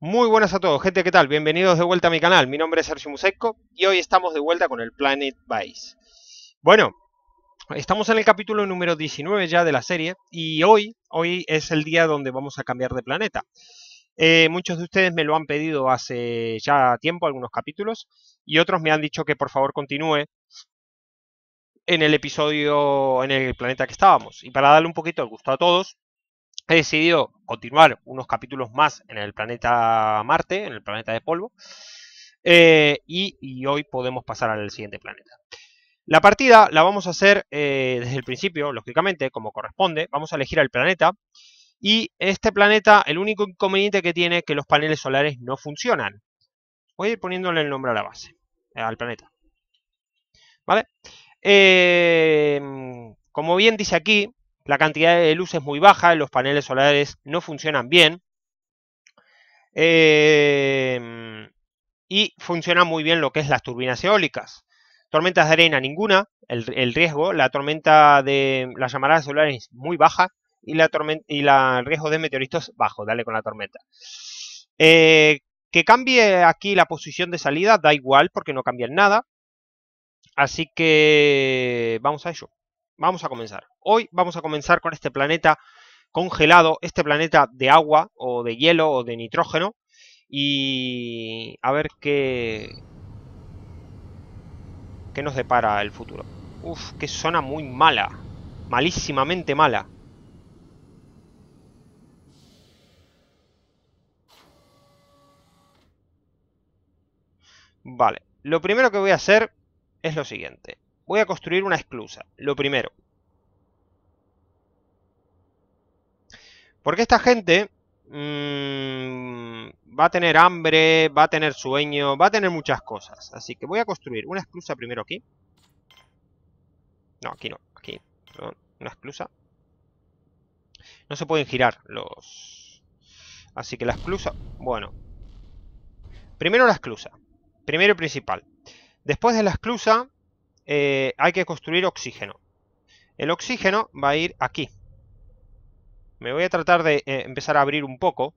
Muy buenas a todos, gente, ¿qué tal? Bienvenidos de vuelta a mi canal. Mi nombre es Sergio Museco y hoy estamos de vuelta con el Planet Vice. Bueno, estamos en el capítulo número 19 ya de la serie y hoy, hoy es el día donde vamos a cambiar de planeta. Eh, muchos de ustedes me lo han pedido hace ya tiempo, algunos capítulos, y otros me han dicho que por favor continúe en el episodio, en el planeta que estábamos. Y para darle un poquito el gusto a todos, he decidido continuar unos capítulos más en el planeta Marte, en el planeta de polvo, eh, y, hoy podemos pasar al siguiente planeta. La partida la vamos a hacer eh, desde el principio, lógicamente, como corresponde. Vamos a elegir al planeta. Y este planeta, el único inconveniente que tiene es que los paneles solares no funcionan. Voy a ir poniéndole el nombre a la base, eh, al planeta. ¿Vale? como bien dice aquí, la cantidad de luz es muy baja, los paneles solares no funcionan bien. Em, y funciona muy bien lo que es las turbinas eólicas. Tormentas de arena ninguna, el, riesgo, la tormenta de las llamaradas solares muy baja y la el riesgo de meteoritos bajo, dale con la tormenta. Eh, que cambie aquí la posición de salida da igual porque no cambia nada. Así que vamos a ello vamos a comenzar. Hoy vamos a comenzar con este planeta congelado, este planeta de agua o de hielo o de nitrógeno. Y a ver qué, qué nos depara el futuro. Uf, que zona muy mala. Malísimamente mala. Vale, lo primero que voy a hacer es lo siguiente voy a construir una esclusa, lo primero. Porque esta gente mm, va a tener hambre, va a tener sueño, va a tener muchas cosas. Así que voy a construir una esclusa primero aquí. No, aquí no, aquí. una esclusa. No se pueden girar los... Así que la esclusa... Bueno. Primero la esclusa. Primero principal. Después de la esclusa, eh, hay que construir oxígeno. El oxígeno va a ir aquí. Me voy a tratar de eh, empezar a abrir un poco.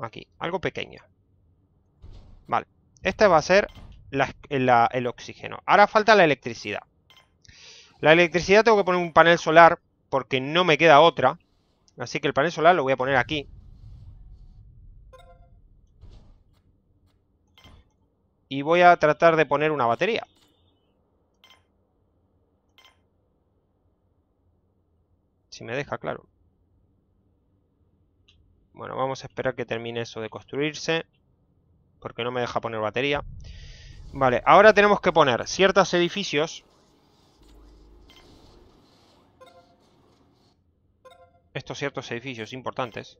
Aquí, algo pequeño. Vale, este va a ser el oxígeno. Ahora falta la electricidad. La electricidad tengo que poner un panel solar porque no me queda otra. Así que el panel solar lo voy a poner aquí. Y voy a tratar de poner una batería. Si me deja, claro. Bueno, vamos a esperar que termine eso de construirse. Porque no me deja poner batería. Vale, ahora tenemos que poner ciertos edificios. Estos ciertos edificios importantes.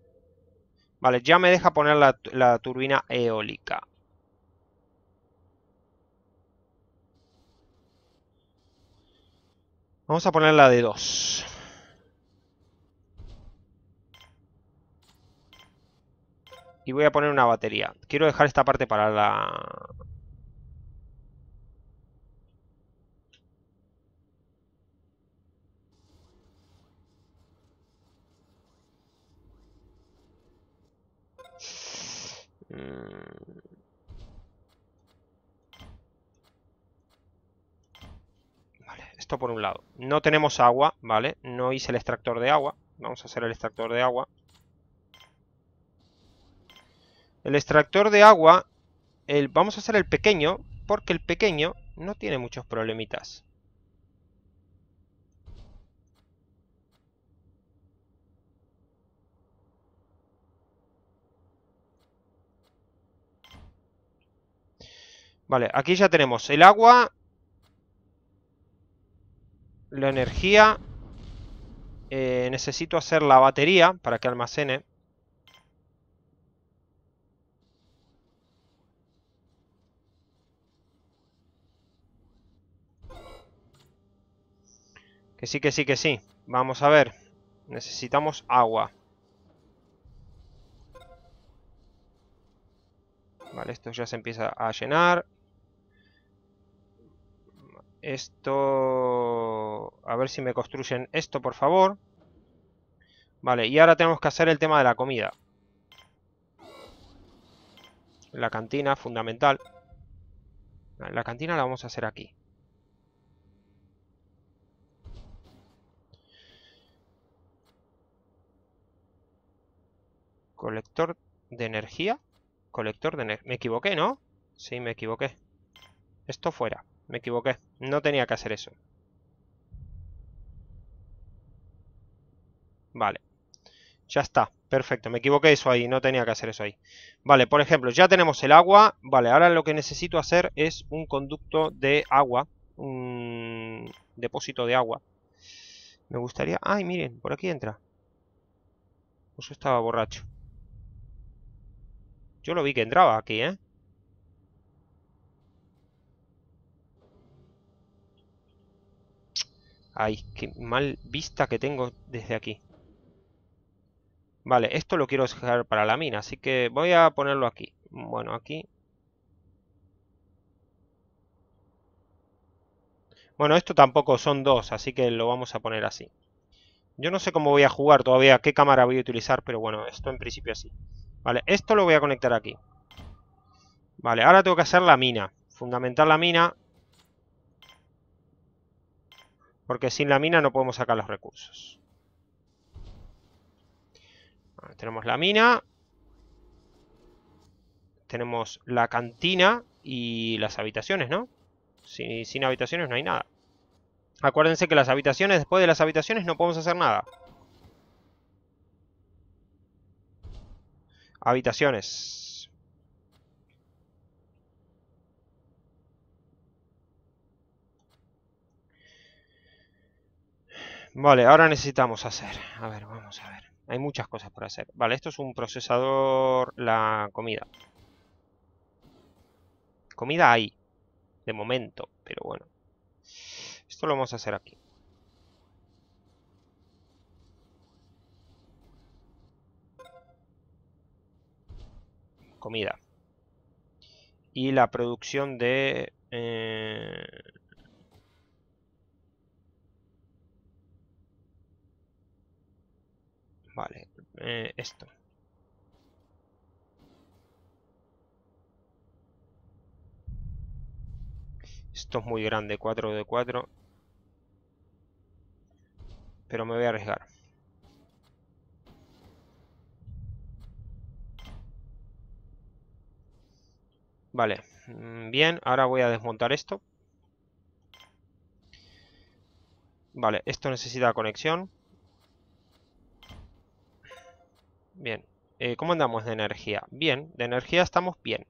Vale, ya me deja poner la, turbina eólica. Vamos a poner la de 2. Y voy a poner una batería. Quiero dejar esta parte para la... Mm. Esto por un lado. No tenemos agua, ¿vale? No hice el extractor de agua. Vamos a hacer el extractor de agua. El extractor de agua, el, vamos a hacer el pequeño, porque el pequeño no tiene muchos problemitas. Vale, aquí ya tenemos el agua, la energía. Eh, necesito hacer la batería para que almacene. Que sí, que sí, que sí. Vamos a ver. Necesitamos agua. Vale, esto ya se empieza a llenar. Esto... A ver si me construyen esto, por favor. Vale, y ahora tenemos que hacer el tema de la comida. La cantina, fundamental. La cantina la vamos a hacer aquí. Colector de energía. Colector de energía. Me equivoqué, ¿no? Sí, me equivoqué. Esto fuera. Me equivoqué. No tenía que hacer eso. Vale. Ya está. Perfecto. Me equivoqué eso ahí. No tenía que hacer eso ahí. Vale, por ejemplo, ya tenemos el agua. Vale, ahora lo que necesito hacer es un conducto de agua. Un depósito de agua. Me gustaría... ¡Ay, miren! Por aquí entra. Pues estaba borracho. Yo lo vi que entraba aquí, ¿eh? Ay, qué mal vista que tengo desde aquí. Vale, esto lo quiero dejar para la mina, así que voy a ponerlo aquí. Bueno, aquí. Bueno, esto tampoco son dos, así que lo vamos a poner así. Yo no sé cómo voy a jugar todavía, qué cámara voy a utilizar, pero bueno, esto en principio así. Vale, esto lo voy a conectar aquí. Vale, ahora tengo que hacer la mina. Fundamental la mina porque sin la mina no podemos sacar los recursos. tenemos la mina. Tenemos la cantina y las habitaciones, ¿no? Sin, sin habitaciones no hay nada. Acuérdense que las habitaciones, después de las habitaciones no podemos hacer nada. Habitaciones. Vale, ahora necesitamos hacer. A ver, vamos a ver. Hay muchas cosas por hacer. Vale, esto es un procesador... La comida. Comida hay. De momento, pero bueno. Esto lo vamos a hacer aquí. Comida. Y la producción de... Eh, Vale, eh, esto. Esto es muy grande, 4 de 4. Pero me voy a arriesgar. Vale, mm, bien, ahora voy a desmontar esto. Vale, esto necesita conexión. Bien. Eh, ¿Cómo andamos de energía? Bien. De energía estamos bien.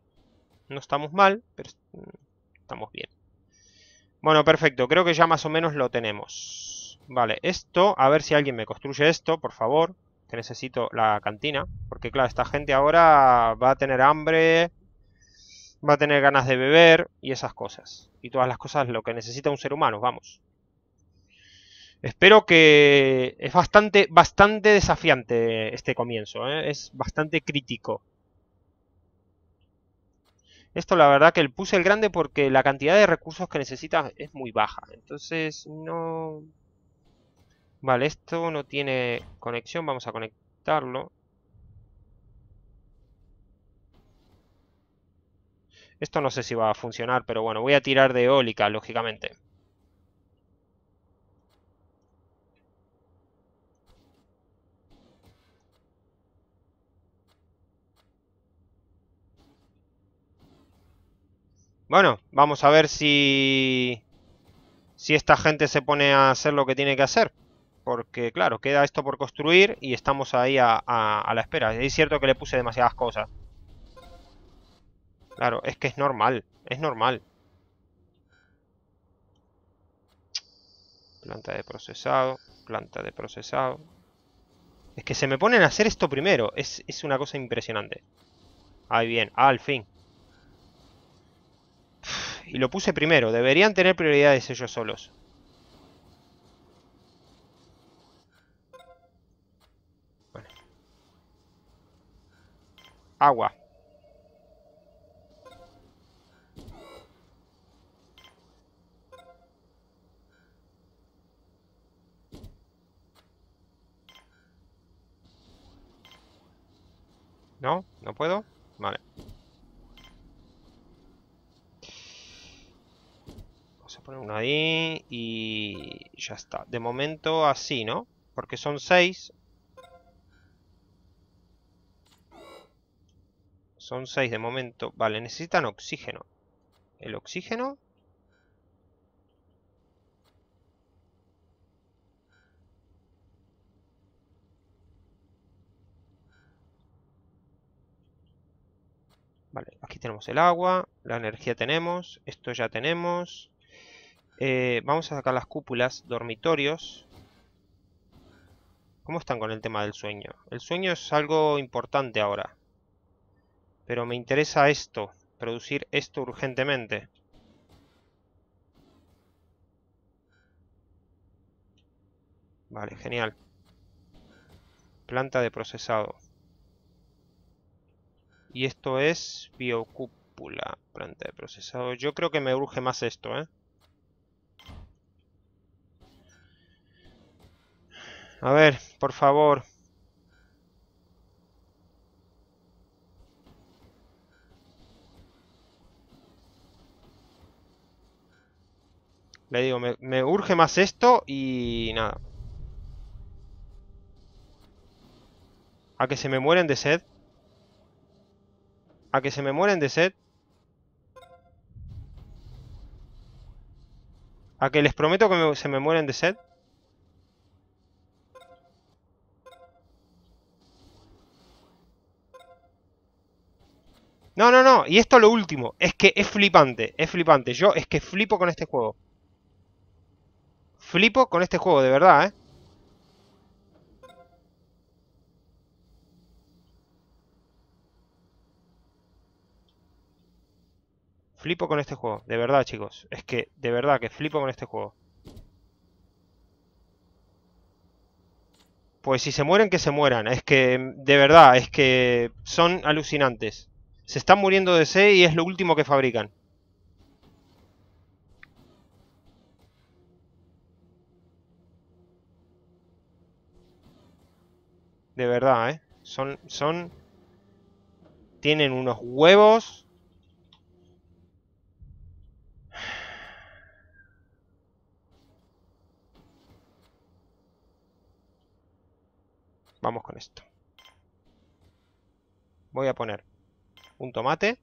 No estamos mal, pero mm, estamos bien. Bueno, perfecto. Creo que ya más o menos lo tenemos. Vale, esto, a ver si alguien me construye esto, por favor. Que necesito la cantina. Porque claro, esta gente ahora va a tener hambre, va a tener ganas de beber y esas cosas. Y todas las cosas lo que necesita un ser humano, vamos. Espero que es bastante, bastante desafiante este comienzo, ¿eh? es bastante crítico. Esto la verdad que el puse el grande porque la cantidad de recursos que necesita es muy baja. Entonces no... Vale, esto no tiene conexión, vamos a conectarlo. Esto no sé si va a funcionar, pero bueno, voy a tirar de eólica, lógicamente. Bueno, vamos a ver si... Si esta gente se pone a hacer lo que tiene que hacer. Porque, claro, queda esto por construir y estamos ahí a, la espera. Es cierto que le puse demasiadas cosas. Claro, es que es normal. Es normal. Planta de procesado. Planta de procesado. Es que se me ponen a hacer esto primero. Es, una cosa impresionante. Ahí bien. Ah, al fin. Y lo puse primero. Deberían tener prioridades ellos solos. Agua. ¿No? ¿No puedo? Vale. poner uno ahí y ya está. De momento así, ¿no? Porque son seis. Son seis de momento. Vale, necesitan oxígeno. El oxígeno... Vale, aquí tenemos el agua, la energía tenemos, esto ya tenemos. Eh, vamos a sacar las cúpulas, dormitorios. ¿Cómo están con el tema del sueño? El sueño es algo importante ahora. Pero me interesa esto, producir esto urgentemente. Vale, genial. Planta de procesado. Y esto es biocúpula, planta de procesado. Yo creo que me urge más esto, ¿eh? A ver, por favor. Le digo, me, urge más esto y nada. A que se me mueren de sed. A que se me mueren de sed. A que les prometo que se me mueren de sed. No, no, no. Y esto lo último. Es que es flipante. Es flipante. Yo es que flipo con este juego. Flipo con este juego, de verdad, ¿eh? Flipo con este juego, de verdad chicos Es que, de verdad, que flipo con este juego Pues si se mueren, que se mueran Es que, de verdad, es que son alucinantes se están muriendo de sed y es lo último que fabrican. De verdad, ¿eh? Son, son... Tienen unos huevos... Vamos con esto. Voy a poner un tomate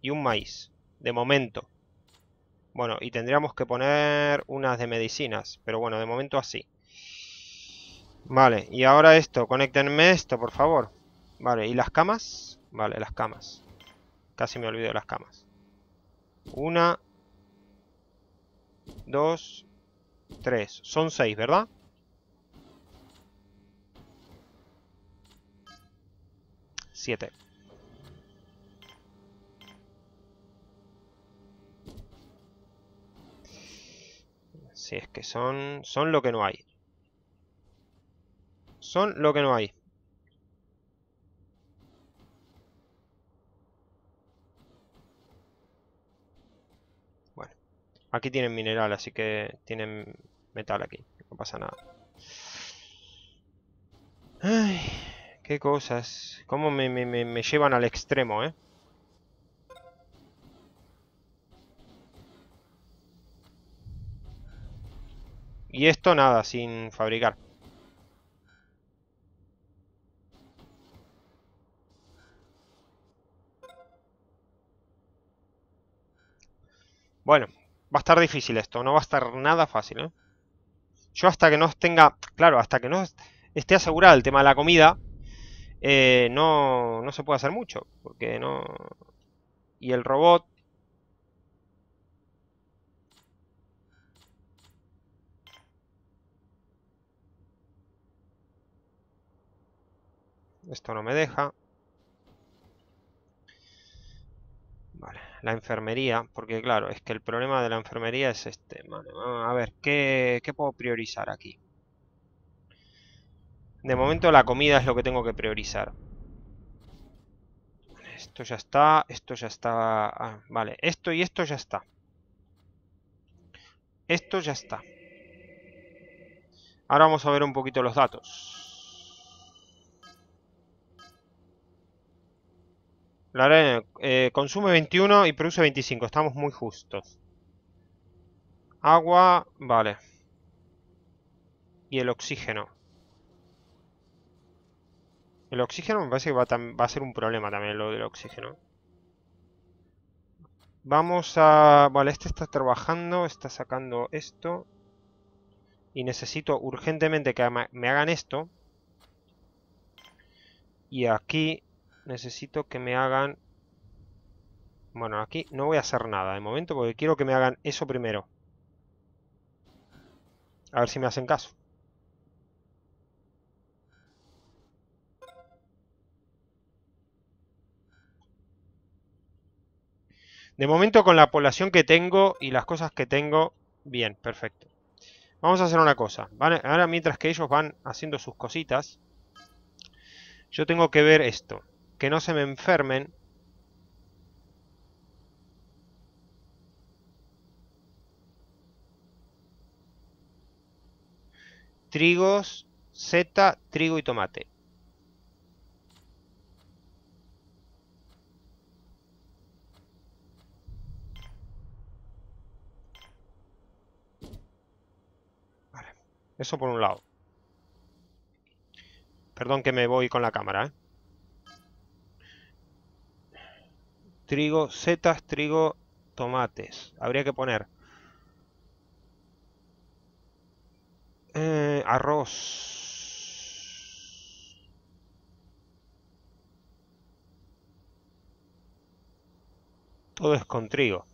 y un maíz, de momento. Bueno, y tendríamos que poner unas de medicinas, pero bueno, de momento así. Vale, y ahora esto, conéctenme esto, por favor. Vale, ¿y las camas? Vale, las camas. Casi me olvido de las camas. Una, dos, tres. Son seis, ¿verdad? Si es que son... Son lo que no hay. Son lo que no hay. Bueno. Aquí tienen mineral, así que tienen metal aquí. No pasa nada. Ay. Qué cosas. Cómo me, llevan al extremo, ¿eh? Y esto nada, sin fabricar. Bueno, va a estar difícil esto, no va a estar nada fácil, ¿eh? Yo hasta que no tenga, claro, hasta que no esté asegurado el tema de la comida, eh, no, no se puede hacer mucho, porque no... Y el robot... Esto no me deja. Vale, la enfermería, porque claro, es que el problema de la enfermería es este. a ver, ¿qué, qué puedo priorizar aquí? De momento la comida es lo que tengo que priorizar. Esto ya está, esto ya está... Ah, vale, esto y esto ya está. Esto ya está. Ahora vamos a ver un poquito los datos. La arena eh, consume 21 y produce 25. Estamos muy justos. Agua, vale. Y el oxígeno. El oxígeno me parece que va, a ser un problema también lo del oxígeno. Vamos a... Vale, este está trabajando, está sacando esto. Y necesito urgentemente que me hagan esto. Y aquí necesito que me hagan... Bueno, aquí no voy a hacer nada de momento porque quiero que me hagan eso primero. A ver si me hacen caso. De momento con la población que tengo y las cosas que tengo, bien, perfecto. Vamos a hacer una cosa. ahora mientras que ellos van haciendo sus cositas, yo tengo que ver esto. Que no se me enfermen. Trigos, seta, trigo y tomate. Eso por un lado. Perdón que me voy con la cámara, ¿eh? Trigo, setas, trigo, tomates. Habría que poner... Eh, arroz. Todo es con trigo.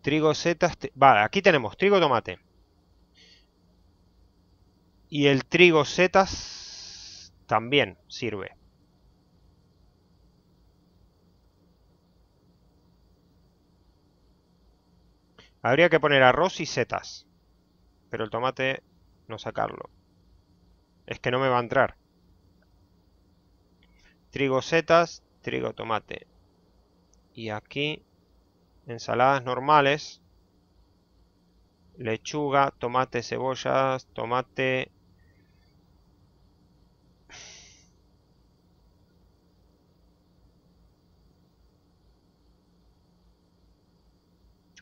Trigo, setas... Vale, aquí tenemos trigo, tomate. Y el trigo setas también sirve. Habría que poner arroz y setas. Pero el tomate no sacarlo. Es que no me va a entrar. Trigo setas, trigo tomate. Y aquí ensaladas normales. Lechuga, tomate, cebollas, tomate,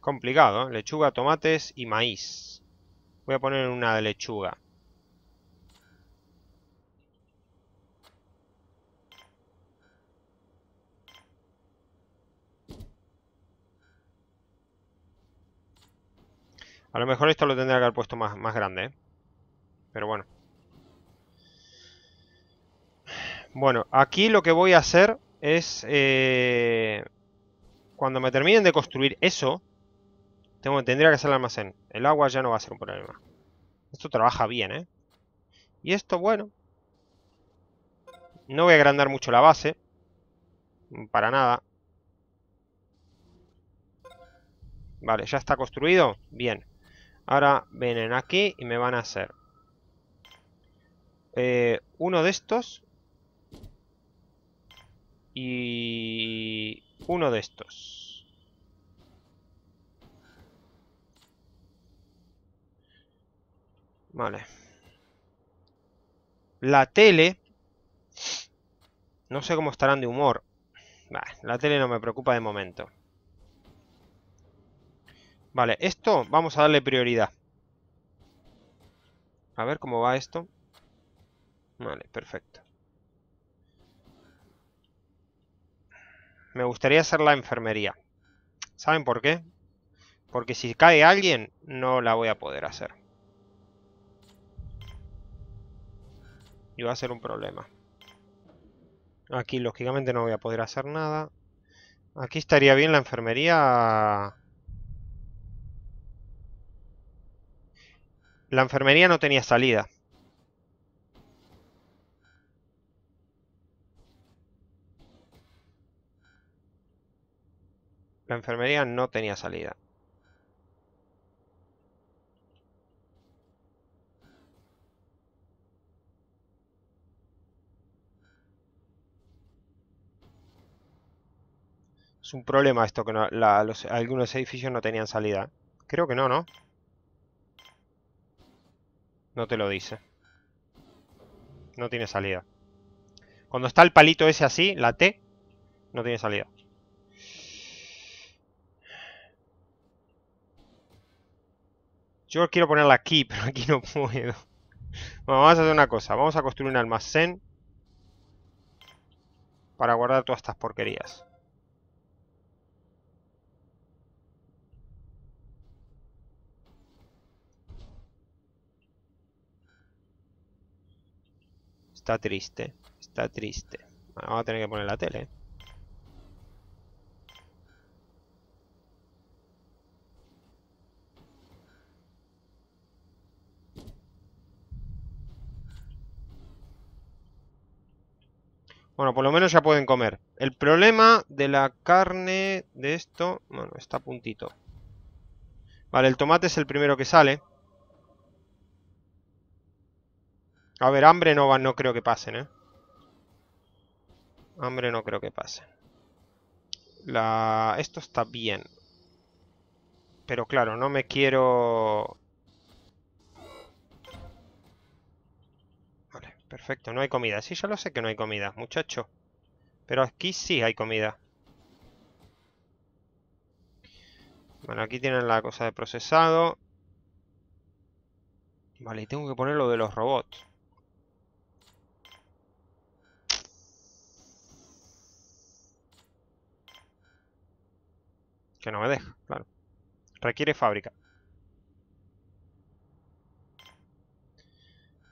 complicado, ¿eh? Lechuga, tomates y maíz. Voy a poner una de lechuga. A lo mejor esto lo tendría que haber puesto más, grande, ¿eh? Pero bueno. Bueno, aquí lo que voy a hacer es... Eh, cuando me terminen de construir eso, tendría que ser el almacén. El agua ya no va a ser un problema. Esto trabaja bien, ¿eh? Y esto, bueno. No voy a agrandar mucho la base. Para nada. Vale, ya está construido. Bien. Ahora vienen aquí y me van a hacer... Eh, uno de estos. Y... Uno de estos. Vale. La tele. No sé cómo estarán de humor. la tele no me preocupa de momento. Vale, esto vamos a darle prioridad. A ver cómo va esto. Vale, perfecto. Me gustaría hacer la enfermería. ¿Saben por qué? Porque si cae alguien, no la voy a poder hacer. va a ser un problema. Aquí lógicamente no voy a poder hacer nada. Aquí estaría bien la enfermería... La enfermería no tenía salida. La enfermería no tenía salida. Es un problema esto, que algunos edificios no tenían salida. Creo que no, ¿no? No te lo dice. No tiene salida. Cuando está el palito ese así, la T, no tiene salida. Yo quiero ponerla aquí, pero aquí no puedo. vamos a hacer una cosa. Vamos a construir un almacén. Para guardar todas estas porquerías. Está triste. Está triste. Ah, vamos a tener que poner la tele. Bueno, por lo menos ya pueden comer. El problema de la carne de esto... Bueno, está a puntito. Vale, el tomate es el primero que sale. A ver, hambre no, no creo que pasen, ¿eh? Hambre no creo que pasen. La... Esto está bien. Pero claro, no me quiero... Vale, perfecto. No hay comida. Sí, ya lo sé que no hay comida, muchacho. Pero aquí sí hay comida. Bueno, aquí tienen la cosa de procesado. Vale, y tengo que poner lo de los robots. Que no me deja, claro. Requiere fábrica.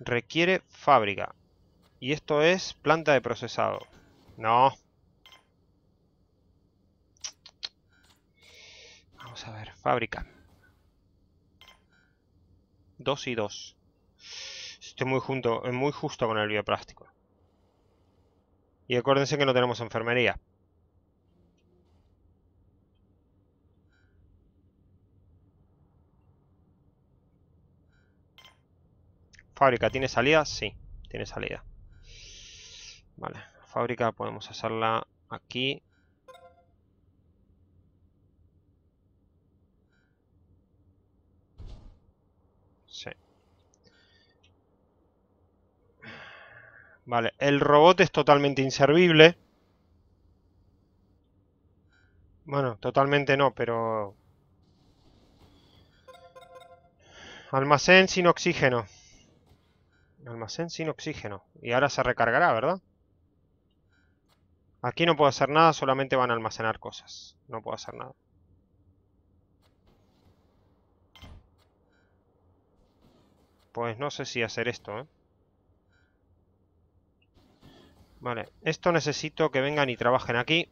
Requiere fábrica. Y esto es planta de procesado. No. Vamos a ver, fábrica. Dos y dos. Estoy muy, junto, muy justo con el bioplástico. Y acuérdense que no tenemos enfermería. Fábrica, ¿tiene salida? Sí, tiene salida. Vale, fábrica podemos hacerla aquí. Sí. Vale, el robot es totalmente inservible. Bueno, totalmente no, pero... Almacén sin oxígeno. Almacén sin oxígeno. Y ahora se recargará, ¿verdad? Aquí no puedo hacer nada, solamente van a almacenar cosas. No puedo hacer nada. Pues no sé si hacer esto, ¿eh? Vale, esto necesito que vengan y trabajen aquí.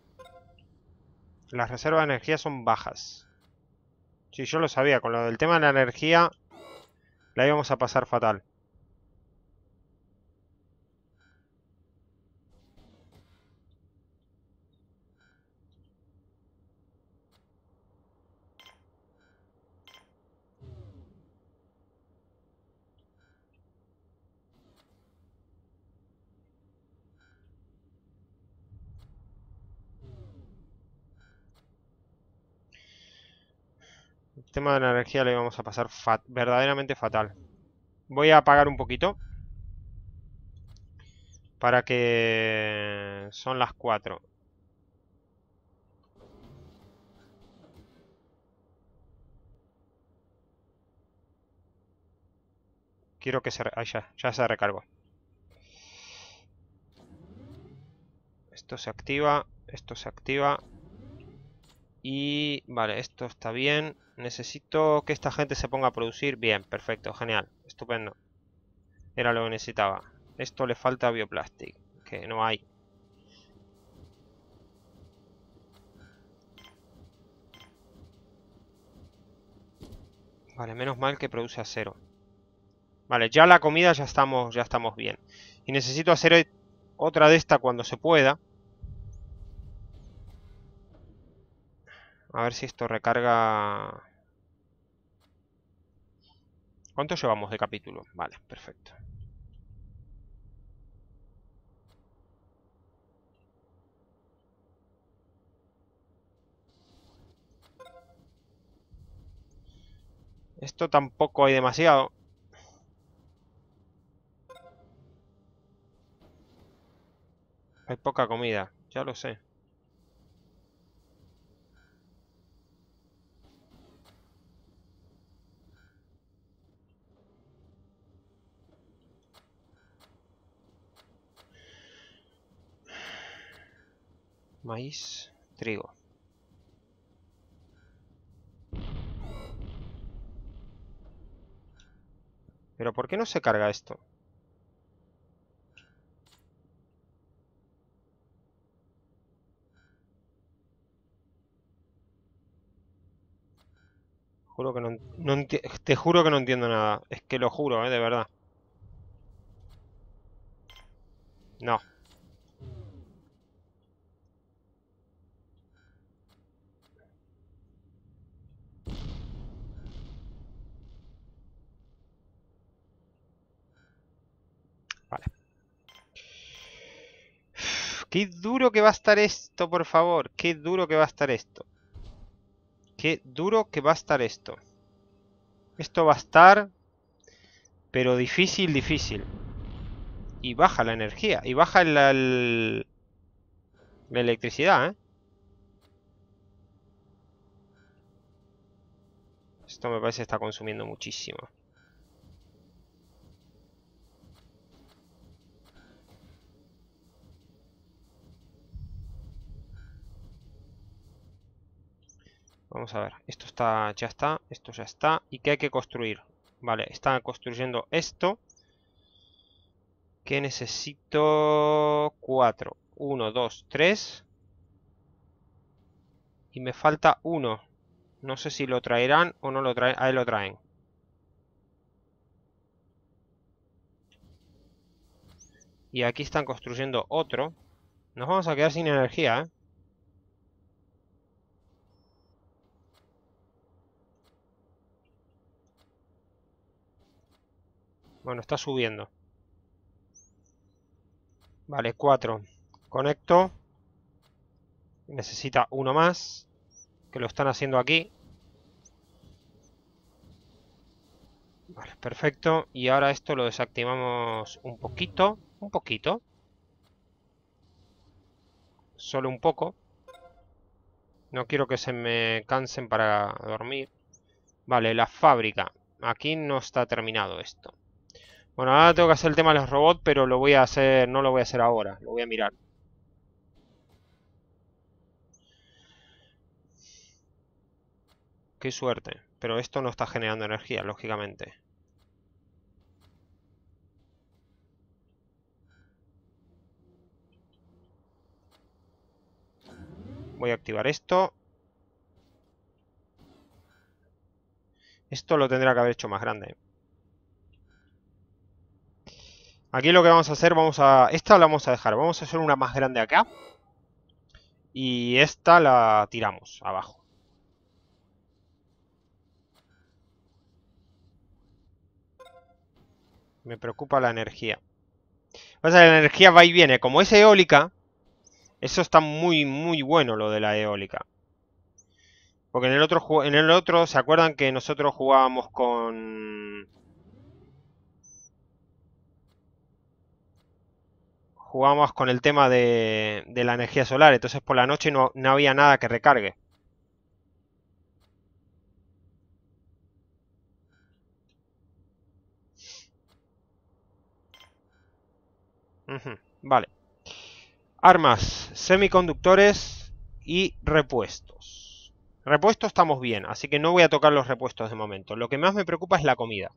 Las reservas de energía son bajas. si yo lo sabía. Con lo del tema de la energía la íbamos a pasar fatal. sistema de la energía le vamos a pasar verdaderamente fatal. Voy a apagar un poquito. Para que... Son las 4. Quiero que se... ya, ya se recargó. Esto se activa, esto se activa. Y... Vale, esto está bien necesito que esta gente se ponga a producir. Bien, perfecto, genial, estupendo. Era lo que necesitaba. Esto le falta bioplastic, que no hay. Vale, menos mal que produce acero. Vale, ya la comida ya estamos, ya estamos bien. Y necesito hacer otra de esta cuando se pueda. A ver si esto recarga... ¿Cuánto llevamos de capítulo? Vale, perfecto. Esto tampoco hay demasiado. Hay poca comida, ya lo sé. maíz, trigo. ¿Pero por qué no se carga esto? que te juro que no entiendo nada. Es que lo juro, ¿eh? De verdad. No. Qué duro que va a estar esto, por favor. Qué duro que va a estar esto. Qué duro que va a estar esto. Esto va a estar... Pero difícil, difícil. Y baja la energía. Y baja la, electricidad, ¿eh? Esto me parece que está consumiendo muchísimo. Vamos a ver, esto está, ya está, esto ya está. ¿Y qué hay que construir? Vale, están construyendo esto. Que necesito cuatro Uno, dos, tres Y me falta uno. No sé si lo traerán o no lo traen. Ahí lo traen. Y aquí están construyendo otro. Nos vamos a quedar sin energía, ¿eh? Bueno, está subiendo. Vale, cuatro. Conecto. Necesita uno más. Que lo están haciendo aquí. Vale, perfecto. Y ahora esto lo desactivamos un poquito. Un poquito. Solo un poco. No quiero que se me cansen para dormir. Vale, la fábrica. Aquí no está terminado esto. Bueno, ahora tengo que hacer el tema de los robots, pero lo voy a hacer, no lo voy a hacer ahora, lo voy a mirar. Qué suerte, pero esto no está generando energía, lógicamente. Voy a activar esto. Esto lo tendrá que haber hecho más grande. Aquí lo que vamos a hacer, vamos a... Esta la vamos a dejar. Vamos a hacer una más grande acá. Y esta la tiramos abajo. Me preocupa la energía. O sea, la energía va y viene. Como es eólica, eso está muy, muy bueno lo de la eólica. Porque en el otro, en el otro ¿se acuerdan que nosotros jugábamos con jugamos con el tema de, la energía solar, entonces por la noche no, había nada que recargue. vale. Armas, semiconductores y repuestos. Repuestos estamos bien, así que no voy a tocar los repuestos de momento. Lo que más me preocupa es la comida.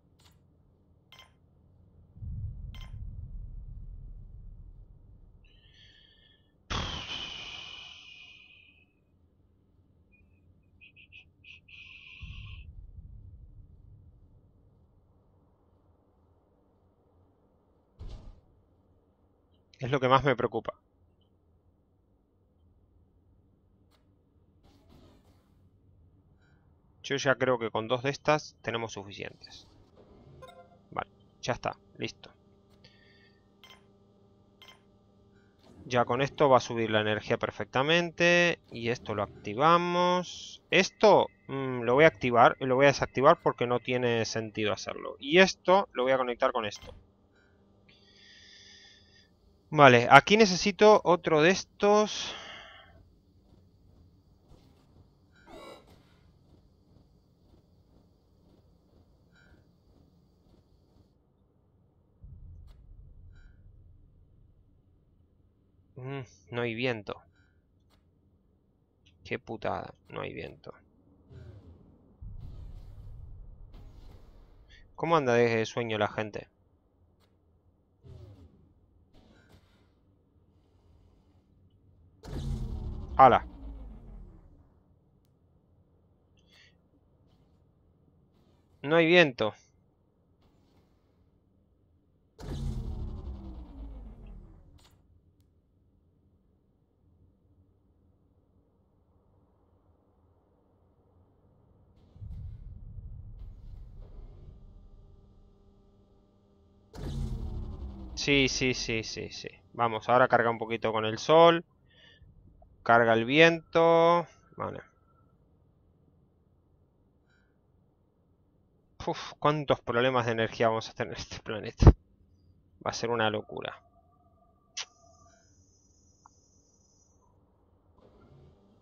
Es lo que más me preocupa. Yo ya creo que con dos de estas tenemos suficientes. Vale, ya está, listo. Ya con esto va a subir la energía perfectamente. Y esto lo activamos. Esto mm, lo voy a activar y lo voy a desactivar porque no tiene sentido hacerlo. Y esto lo voy a conectar con esto. Vale, aquí necesito otro de estos. Mm, no hay viento. Qué putada, no hay viento. ¿Cómo anda de sueño la gente? ¡Hala! No hay viento. Sí, sí, sí, sí, sí. Vamos, ahora carga un poquito con el sol. Carga el viento. Vale. Uf, cuántos problemas de energía vamos a tener en este planeta. Va a ser una locura.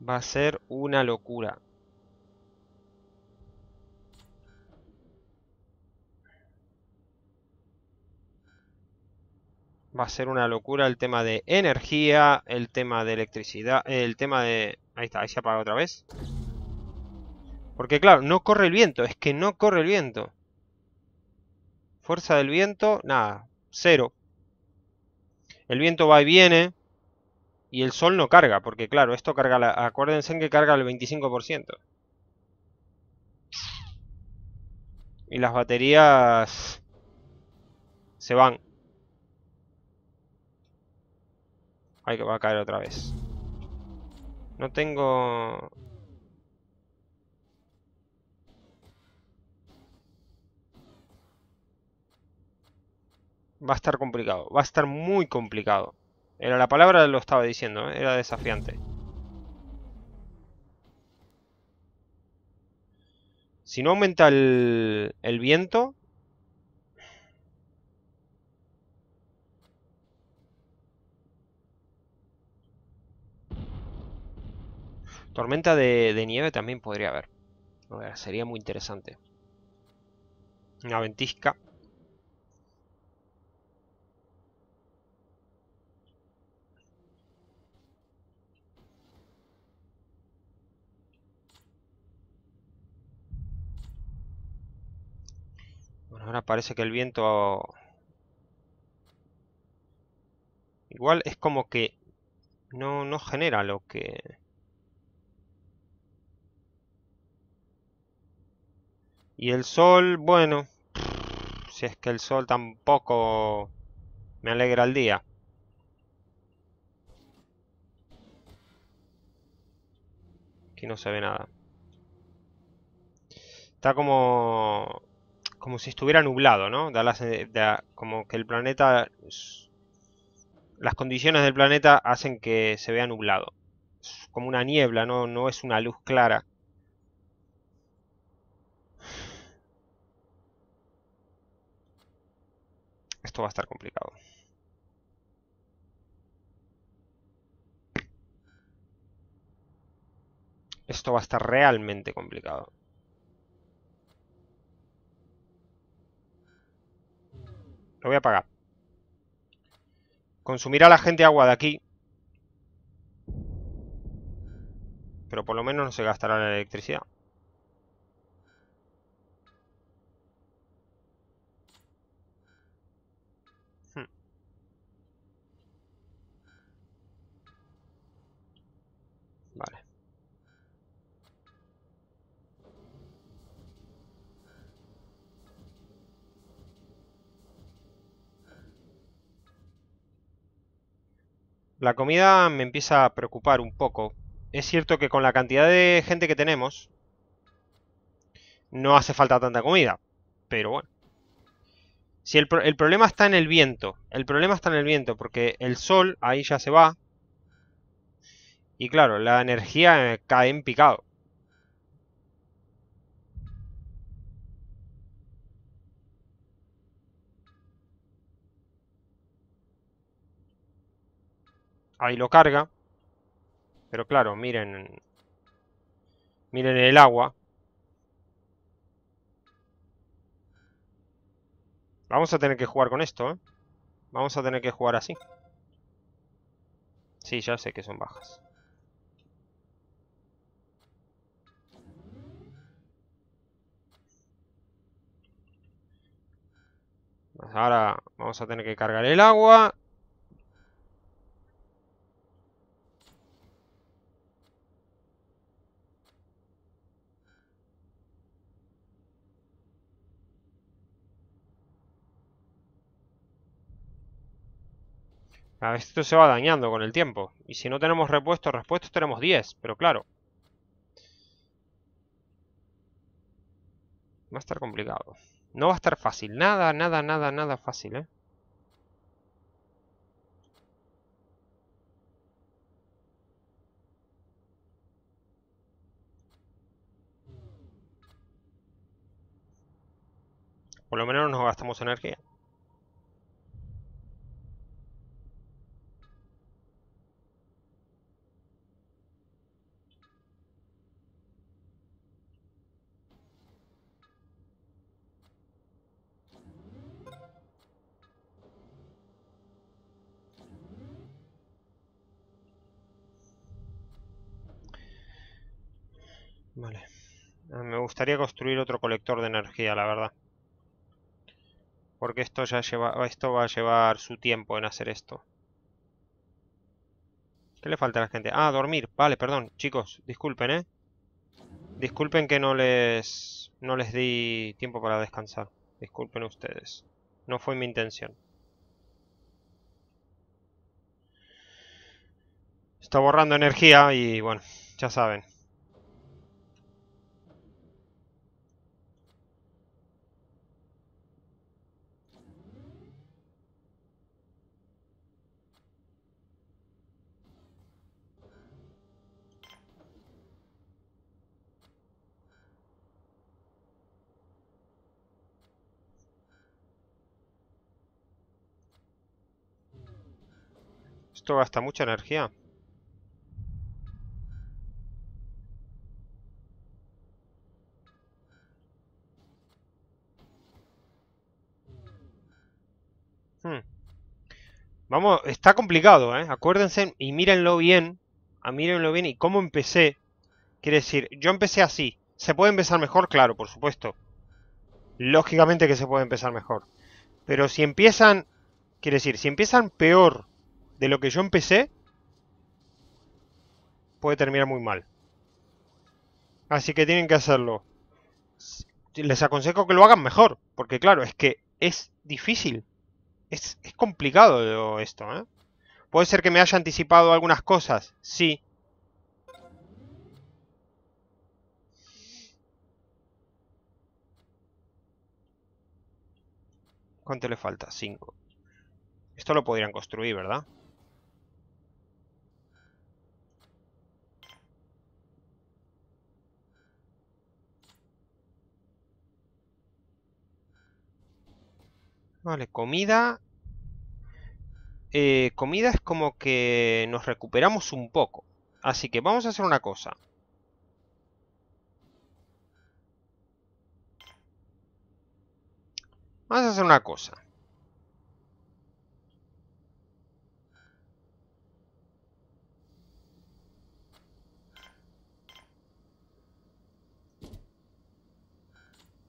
Va a ser una locura. va a ser una locura el tema de energía, el tema de electricidad, el tema de... Ahí está, ahí se apaga otra vez. Porque claro, no corre el viento, es que no corre el viento. Fuerza del viento, nada, cero. El viento va y viene y el sol no carga, porque claro, esto carga, la... acuérdense en que carga el 25%. Y las baterías se van. Ay, que va a caer otra vez. No tengo... Va a estar complicado. Va a estar muy complicado. Era la palabra lo estaba diciendo, ¿eh? era desafiante. Si no aumenta el, el viento, Tormenta de, nieve también podría haber. sería muy interesante. Una ventisca. Bueno, ahora parece que el viento... Igual es como que no, no genera lo que... Y el sol, bueno, si es que el sol tampoco me alegra el día. Aquí no se ve nada. Está como... Como si estuviera nublado, ¿no? Eh, da como que el planeta... Las condiciones del planeta hacen que se vea nublado. Es como una niebla, ¿no? No es una luz clara. Esto va a estar complicado. Esto va a estar realmente complicado. Lo voy a apagar. Consumirá la gente agua de aquí. Pero por lo menos no se gastará la electricidad. La comida me empieza a preocupar un poco. Es cierto que con la cantidad de gente que tenemos, no hace falta tanta comida. Pero bueno. Si el, el, problema está en el viento. El problema está en el viento, porque el sol ahí ya se va. Y claro, la energía cae en picado. Ahí lo carga. Pero claro, miren. Miren el agua. Vamos a tener que jugar con esto, ¿eh? Vamos a tener que jugar así. Sí, ya sé que son bajas. Ahora vamos a tener que cargar el agua A esto se va dañando con el tiempo. Y si no tenemos repuestos, repuestos tenemos 10, pero claro. Va a estar complicado. No va a estar fácil. Nada, nada, nada, nada fácil, ¿eh? Por lo menos nos gastamos energía. gustaría construir otro colector de energía, la verdad. Porque esto ya lleva, esto va a llevar su tiempo en hacer esto. ¿Qué le falta a la gente? Ah, dormir. Vale, perdón. Chicos, disculpen, ¿eh? Disculpen que no les... No les di tiempo para descansar. Disculpen ustedes. No fue mi intención. Está borrando energía y bueno, ya saben. gasta mucha energía. Hmm. Vamos, está complicado, ¿eh? Acuérdense y mírenlo bien. A ah, mírenlo bien y cómo empecé. Quiere decir, yo empecé así. ¿Se puede empezar mejor? Claro, por supuesto. Lógicamente que se puede empezar mejor. Pero si empiezan... Quiere decir, si empiezan peor de lo que yo empecé, puede terminar muy mal. Así que tienen que hacerlo. Les aconsejo que lo hagan mejor, porque claro, es que es difícil. Es, complicado esto, ¿eh? Puede ser que me haya anticipado algunas cosas, sí. ¿Cuánto le falta? 5. Esto lo podrían construir, ¿verdad? Vale, comida... Eh, comida es como que nos recuperamos un poco. Así que vamos a hacer una cosa. Vamos a hacer una cosa.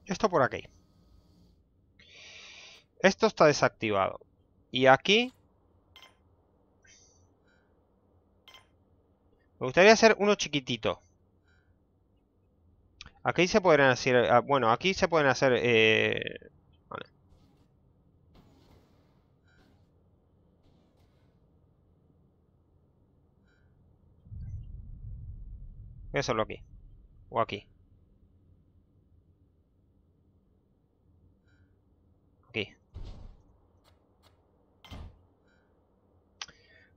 Esto por aquí. Esto está desactivado. Y aquí... Me gustaría hacer uno chiquitito. Aquí se pueden hacer... Ah, bueno, aquí se pueden hacer... Eh, vale. Voy a hacerlo aquí. O aquí.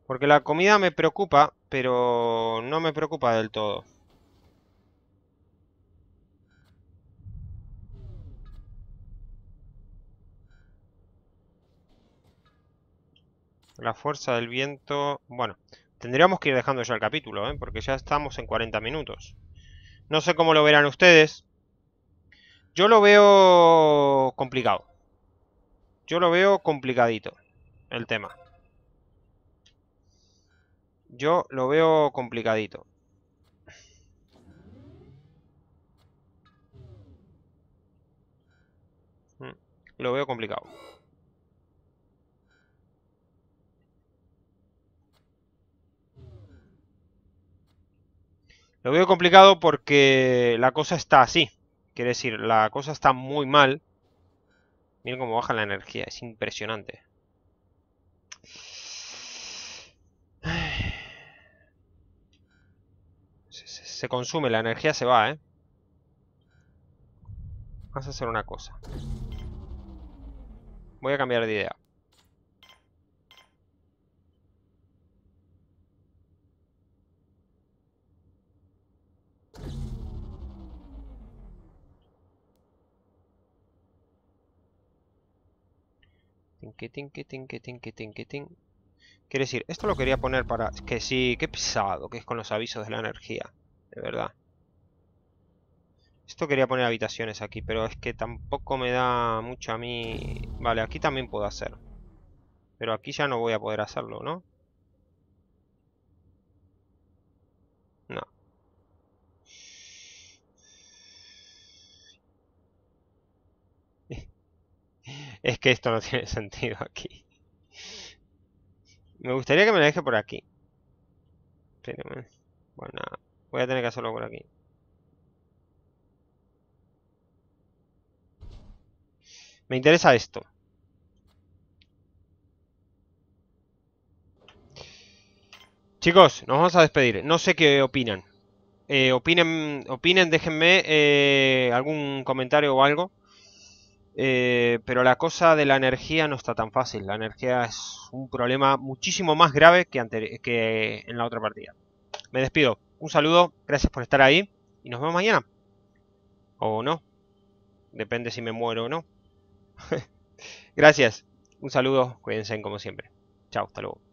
Porque la comida me preocupa, pero no me preocupa del todo. La fuerza del viento... Bueno, tendríamos que ir dejando ya el capítulo, ¿eh? porque ya estamos en 40 minutos. No sé cómo lo verán ustedes. Yo lo veo complicado. Yo lo veo complicadito, el tema. Yo lo veo complicadito. Mm, lo veo complicado. Lo veo complicado porque la cosa está así. Quiere decir, la cosa está muy mal. Miren cómo baja la energía, es impresionante. se consume, la energía se va, ¿eh? Vamos a hacer una cosa. Voy a cambiar de idea. Quiere decir, esto lo quería poner para... Que sí, qué pesado que es con los avisos de la energía. De verdad. Esto quería poner habitaciones aquí, pero es que tampoco me da mucho a mí... Vale, aquí también puedo hacer. Pero aquí ya no voy a poder hacerlo, ¿no? No. es que esto no tiene sentido aquí. Me gustaría que me lo deje por aquí. Espérame bueno, Voy a tener que hacerlo por aquí. Me interesa esto. Chicos, nos vamos a despedir. No sé qué opinan. Eh, opinen, opinen, déjenme eh, algún comentario o algo. Eh, pero la cosa de la energía no está tan fácil. La energía es un problema muchísimo más grave que en la otra partida. Me despido. Un saludo, gracias por estar ahí y nos vemos mañana. O no. Depende si me muero o no. gracias. Un saludo, cuídense como siempre. Chao, hasta luego.